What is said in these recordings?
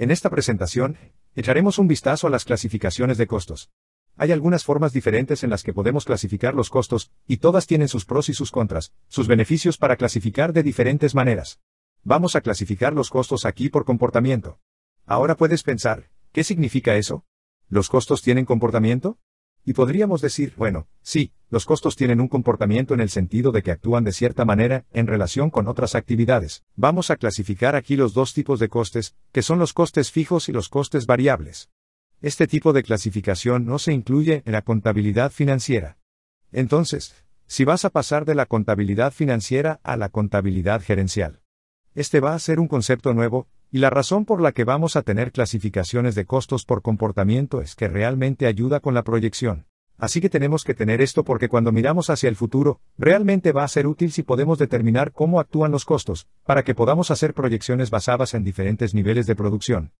En esta presentación, echaremos un vistazo a las clasificaciones de costos. Hay algunas formas diferentes en las que podemos clasificar los costos, y todas tienen sus pros y sus contras, sus beneficios para clasificar de diferentes maneras. Vamos a clasificar los costos aquí por comportamiento. Ahora puedes pensar, ¿qué significa eso? ¿Los costos tienen comportamiento? Y podríamos decir, bueno, sí, los costos tienen un comportamiento en el sentido de que actúan de cierta manera en relación con otras actividades. Vamos a clasificar aquí los dos tipos de costes, que son los costes fijos y los costes variables. Este tipo de clasificación no se incluye en la contabilidad financiera. Entonces, si vas a pasar de la contabilidad financiera a la contabilidad gerencial. Este va a ser un concepto nuevo, y la razón por la que vamos a tener clasificaciones de costos por comportamiento es que realmente ayuda con la proyección. Así que tenemos que tener esto porque cuando miramos hacia el futuro, realmente va a ser útil si podemos determinar cómo actúan los costos, para que podamos hacer proyecciones basadas en diferentes niveles de producción.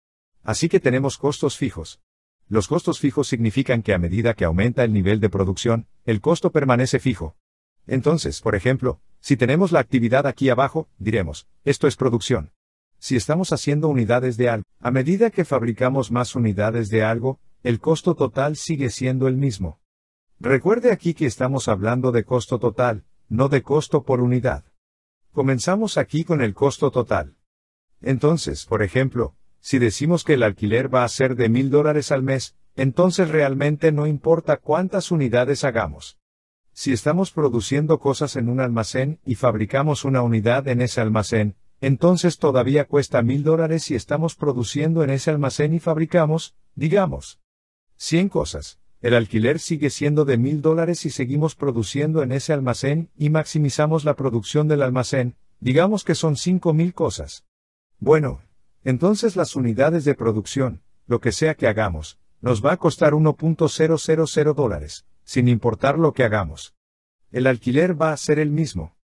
Así que tenemos costos fijos. Los costos fijos significan que a medida que aumenta el nivel de producción, el costo permanece fijo. Entonces, por ejemplo, si tenemos la actividad aquí abajo, diremos, esto es producción si estamos haciendo unidades de algo, a medida que fabricamos más unidades de algo, el costo total sigue siendo el mismo. Recuerde aquí que estamos hablando de costo total, no de costo por unidad. Comenzamos aquí con el costo total. Entonces, por ejemplo, si decimos que el alquiler va a ser de mil dólares al mes, entonces realmente no importa cuántas unidades hagamos. Si estamos produciendo cosas en un almacén y fabricamos una unidad en ese almacén, entonces todavía cuesta mil dólares si estamos produciendo en ese almacén y fabricamos, digamos, 100 cosas. El alquiler sigue siendo de mil dólares y seguimos produciendo en ese almacén y maximizamos la producción del almacén, digamos que son cinco mil cosas. Bueno, entonces las unidades de producción, lo que sea que hagamos, nos va a costar 1.000 dólares, sin importar lo que hagamos. El alquiler va a ser el mismo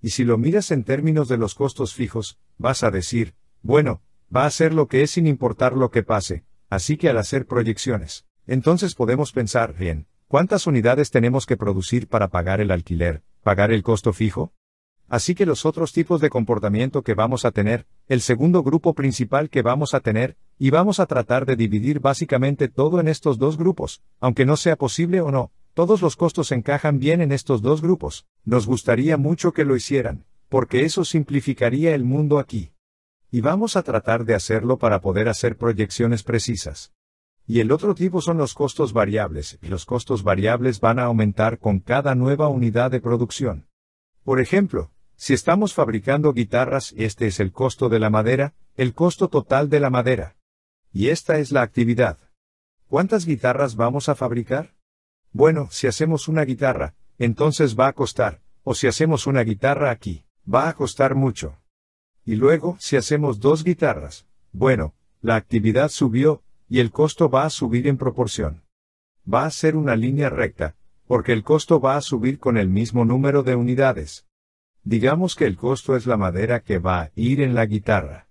y si lo miras en términos de los costos fijos, vas a decir, bueno, va a ser lo que es sin importar lo que pase, así que al hacer proyecciones, entonces podemos pensar, bien, ¿cuántas unidades tenemos que producir para pagar el alquiler, pagar el costo fijo? Así que los otros tipos de comportamiento que vamos a tener, el segundo grupo principal que vamos a tener, y vamos a tratar de dividir básicamente todo en estos dos grupos, aunque no sea posible o no, todos los costos encajan bien en estos dos grupos, nos gustaría mucho que lo hicieran, porque eso simplificaría el mundo aquí. Y vamos a tratar de hacerlo para poder hacer proyecciones precisas. Y el otro tipo son los costos variables, y los costos variables van a aumentar con cada nueva unidad de producción. Por ejemplo, si estamos fabricando guitarras este es el costo de la madera, el costo total de la madera. Y esta es la actividad. ¿Cuántas guitarras vamos a fabricar? Bueno, si hacemos una guitarra, entonces va a costar, o si hacemos una guitarra aquí, va a costar mucho. Y luego, si hacemos dos guitarras, bueno, la actividad subió, y el costo va a subir en proporción. Va a ser una línea recta, porque el costo va a subir con el mismo número de unidades. Digamos que el costo es la madera que va a ir en la guitarra.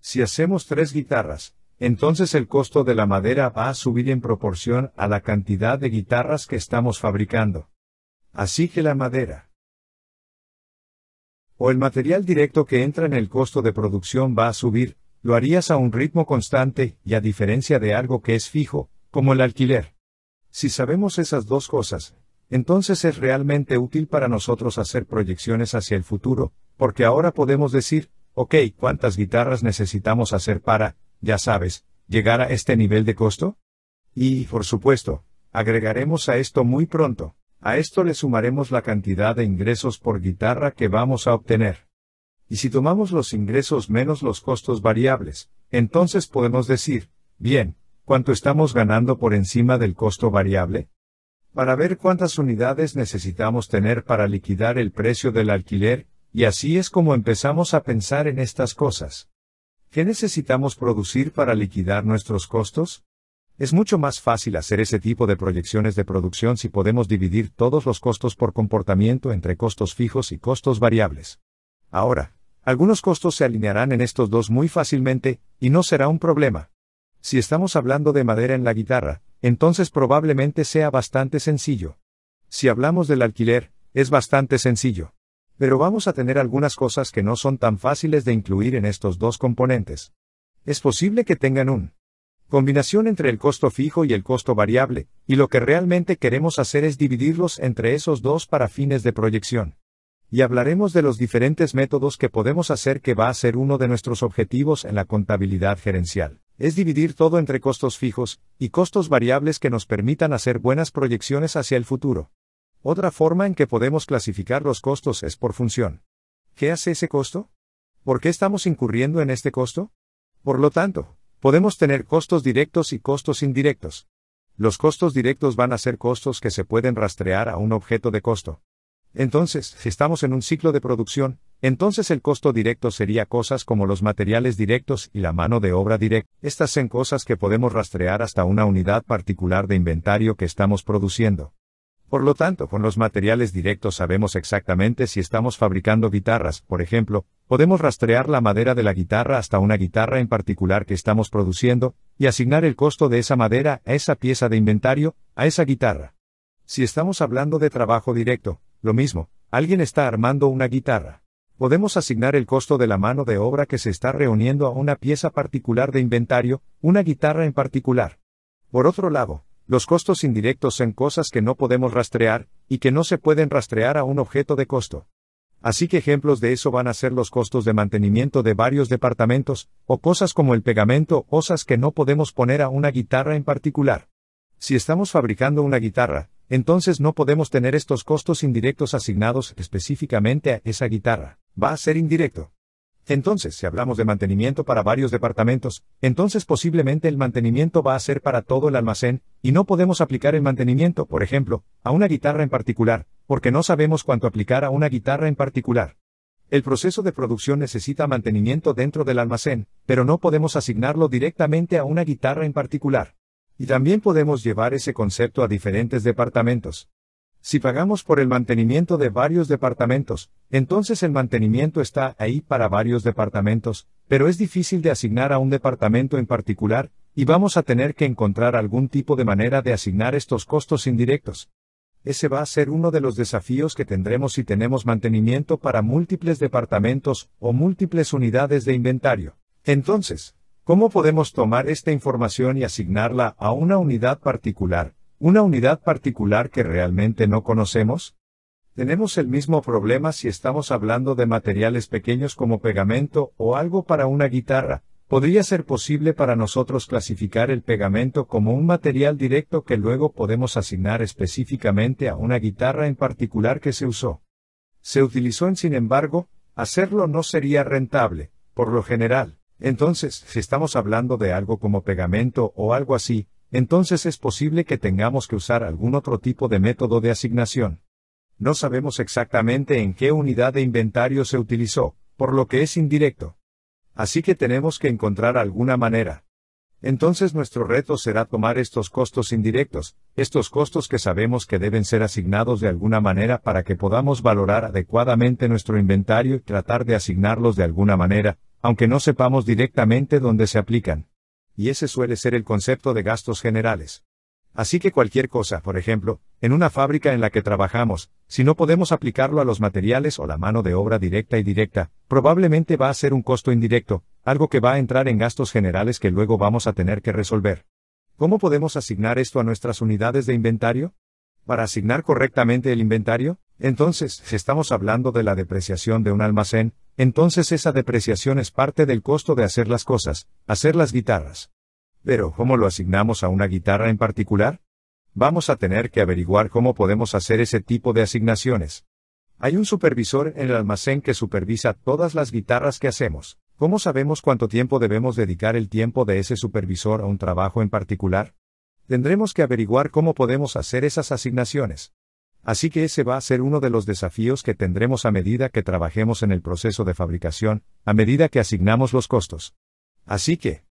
Si hacemos tres guitarras, entonces el costo de la madera va a subir en proporción a la cantidad de guitarras que estamos fabricando. Así que la madera o el material directo que entra en el costo de producción va a subir, lo harías a un ritmo constante y a diferencia de algo que es fijo, como el alquiler. Si sabemos esas dos cosas, entonces es realmente útil para nosotros hacer proyecciones hacia el futuro, porque ahora podemos decir, ok, ¿cuántas guitarras necesitamos hacer para ya sabes, llegar a este nivel de costo? Y, por supuesto, agregaremos a esto muy pronto. A esto le sumaremos la cantidad de ingresos por guitarra que vamos a obtener. Y si tomamos los ingresos menos los costos variables, entonces podemos decir, bien, ¿cuánto estamos ganando por encima del costo variable? Para ver cuántas unidades necesitamos tener para liquidar el precio del alquiler, y así es como empezamos a pensar en estas cosas. ¿Qué necesitamos producir para liquidar nuestros costos? Es mucho más fácil hacer ese tipo de proyecciones de producción si podemos dividir todos los costos por comportamiento entre costos fijos y costos variables. Ahora, algunos costos se alinearán en estos dos muy fácilmente, y no será un problema. Si estamos hablando de madera en la guitarra, entonces probablemente sea bastante sencillo. Si hablamos del alquiler, es bastante sencillo. Pero vamos a tener algunas cosas que no son tan fáciles de incluir en estos dos componentes. Es posible que tengan un combinación entre el costo fijo y el costo variable, y lo que realmente queremos hacer es dividirlos entre esos dos para fines de proyección. Y hablaremos de los diferentes métodos que podemos hacer que va a ser uno de nuestros objetivos en la contabilidad gerencial. Es dividir todo entre costos fijos y costos variables que nos permitan hacer buenas proyecciones hacia el futuro. Otra forma en que podemos clasificar los costos es por función. ¿Qué hace ese costo? ¿Por qué estamos incurriendo en este costo? Por lo tanto, podemos tener costos directos y costos indirectos. Los costos directos van a ser costos que se pueden rastrear a un objeto de costo. Entonces, si estamos en un ciclo de producción, entonces el costo directo sería cosas como los materiales directos y la mano de obra directa. Estas son cosas que podemos rastrear hasta una unidad particular de inventario que estamos produciendo. Por lo tanto, con los materiales directos sabemos exactamente si estamos fabricando guitarras, por ejemplo, podemos rastrear la madera de la guitarra hasta una guitarra en particular que estamos produciendo, y asignar el costo de esa madera a esa pieza de inventario, a esa guitarra. Si estamos hablando de trabajo directo, lo mismo, alguien está armando una guitarra. Podemos asignar el costo de la mano de obra que se está reuniendo a una pieza particular de inventario, una guitarra en particular. Por otro lado, los costos indirectos son cosas que no podemos rastrear, y que no se pueden rastrear a un objeto de costo. Así que ejemplos de eso van a ser los costos de mantenimiento de varios departamentos, o cosas como el pegamento, cosas que no podemos poner a una guitarra en particular. Si estamos fabricando una guitarra, entonces no podemos tener estos costos indirectos asignados específicamente a esa guitarra. Va a ser indirecto. Entonces, si hablamos de mantenimiento para varios departamentos, entonces posiblemente el mantenimiento va a ser para todo el almacén, y no podemos aplicar el mantenimiento, por ejemplo, a una guitarra en particular, porque no sabemos cuánto aplicar a una guitarra en particular. El proceso de producción necesita mantenimiento dentro del almacén, pero no podemos asignarlo directamente a una guitarra en particular. Y también podemos llevar ese concepto a diferentes departamentos. Si pagamos por el mantenimiento de varios departamentos, entonces el mantenimiento está ahí para varios departamentos, pero es difícil de asignar a un departamento en particular, y vamos a tener que encontrar algún tipo de manera de asignar estos costos indirectos. Ese va a ser uno de los desafíos que tendremos si tenemos mantenimiento para múltiples departamentos o múltiples unidades de inventario. Entonces, ¿cómo podemos tomar esta información y asignarla a una unidad particular? ¿Una unidad particular que realmente no conocemos? Tenemos el mismo problema si estamos hablando de materiales pequeños como pegamento o algo para una guitarra. Podría ser posible para nosotros clasificar el pegamento como un material directo que luego podemos asignar específicamente a una guitarra en particular que se usó. Se utilizó en sin embargo, hacerlo no sería rentable, por lo general. Entonces, si estamos hablando de algo como pegamento o algo así, entonces es posible que tengamos que usar algún otro tipo de método de asignación. No sabemos exactamente en qué unidad de inventario se utilizó, por lo que es indirecto. Así que tenemos que encontrar alguna manera. Entonces nuestro reto será tomar estos costos indirectos, estos costos que sabemos que deben ser asignados de alguna manera para que podamos valorar adecuadamente nuestro inventario y tratar de asignarlos de alguna manera, aunque no sepamos directamente dónde se aplican y ese suele ser el concepto de gastos generales. Así que cualquier cosa, por ejemplo, en una fábrica en la que trabajamos, si no podemos aplicarlo a los materiales o la mano de obra directa y directa, probablemente va a ser un costo indirecto, algo que va a entrar en gastos generales que luego vamos a tener que resolver. ¿Cómo podemos asignar esto a nuestras unidades de inventario? Para asignar correctamente el inventario, entonces, si estamos hablando de la depreciación de un almacén, entonces esa depreciación es parte del costo de hacer las cosas, hacer las guitarras. Pero, ¿cómo lo asignamos a una guitarra en particular? Vamos a tener que averiguar cómo podemos hacer ese tipo de asignaciones. Hay un supervisor en el almacén que supervisa todas las guitarras que hacemos. ¿Cómo sabemos cuánto tiempo debemos dedicar el tiempo de ese supervisor a un trabajo en particular? Tendremos que averiguar cómo podemos hacer esas asignaciones. Así que ese va a ser uno de los desafíos que tendremos a medida que trabajemos en el proceso de fabricación, a medida que asignamos los costos. Así que,